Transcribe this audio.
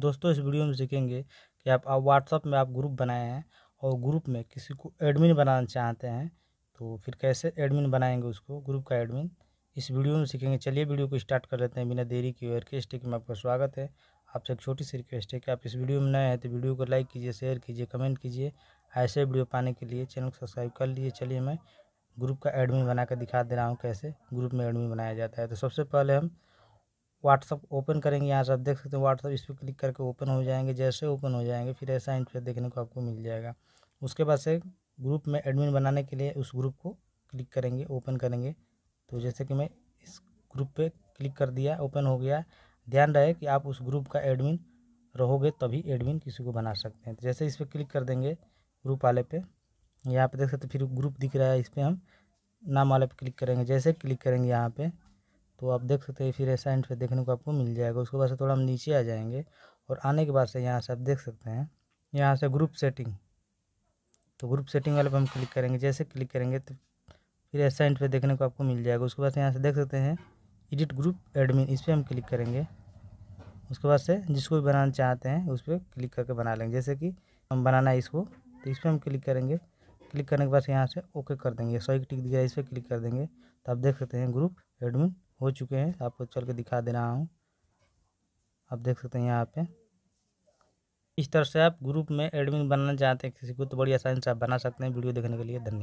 दोस्तों इस वीडियो में सीखेंगे कि आप व्हाट्सअप में आप ग्रुप बनाए हैं और ग्रुप में किसी को एडमिन बनाना चाहते हैं तो फिर कैसे एडमिन बनाएंगे उसको ग्रुप का एडमिन इस वीडियो में सीखेंगे चलिए वीडियो को स्टार्ट कर लेते हैं बिना देरी की रिक्वेस्ट है कि मैं आपका स्वागत है आपसे एक छोटी सी रिक्वेस्ट है कि आप इस वीडियो में नए हैं तो वीडियो को लाइक कीजिए शेयर कीजिए कमेंट कीजिए ऐसे वीडियो पाने के लिए चैनल को सब्सक्राइब कर लीजिए चलिए मैं ग्रुप का एडमिन बना दिखा दे रहा हूँ कैसे ग्रुप में एडमिन बनाया जाता है तो सबसे पहले हम व्हाट्सअप ओपन करेंगे यहाँ से आप देख सकते हैं व्हाट्सअप इस पर क्लिक करके ओपन हो जाएंगे जैसे ओपन हो जाएंगे फिर ऐसा इंटरफेस देखने को आपको मिल जाएगा उसके बाद से ग्रुप में एडमिन बनाने के लिए उस ग्रुप को क्लिक करेंगे ओपन करेंगे तो जैसे कि मैं इस ग्रुप पे क्लिक कर दिया ओपन हो गया ध्यान रहे कि आप उस ग्रुप का एडमिन रहोगे तभी एडमिन किसी को बना सकते हैं तो जैसे इस पर क्लिक कर देंगे ग्रुप वाले पे यहाँ पे देख सकते फिर ग्रुप दिख रहा है इस पर हम नाम वाले पे क्लिक करेंगे जैसे क्लिक करेंगे यहाँ पर तो आप देख सकते हैं फिर ऐसा एंड पे देखने को आपको मिल जाएगा उसके बाद से थोड़ा हम नीचे आ जाएंगे और आने के बाद से यहाँ से आप देख सकते हैं यहाँ से ग्रुप सेटिंग तो ग्रुप सेटिंग वाले पर हम क्लिक करेंगे जैसे क्लिक करेंगे तो फिर ऐसा एंड पे देखने को आपको मिल जाएगा उसके बाद से यहाँ से देख सकते हैं एडिट ग्रुप एडमिन इस पर हम क्लिक करेंगे उसके बाद से जिसको भी बनाना चाहते हैं उस पर क्लिक करके बना लेंगे जैसे कि हम बनाना है इसको तो इस पर हम क्लिक करेंगे क्लिक करने के बाद यहाँ से ओके कर देंगे सौ एक टिक दिया इस पर क्लिक कर देंगे तो आप देख सकते हैं ग्रुप एडमिन हो चुके हैं आपको चल के दिखा दे रहा हूँ आप देख सकते हैं यहाँ पे इस तरह से आप ग्रुप में एडमिन बनना चाहते हैं किसी को तो बड़ी आसानी से आप बना सकते हैं वीडियो देखने के लिए धन्यवाद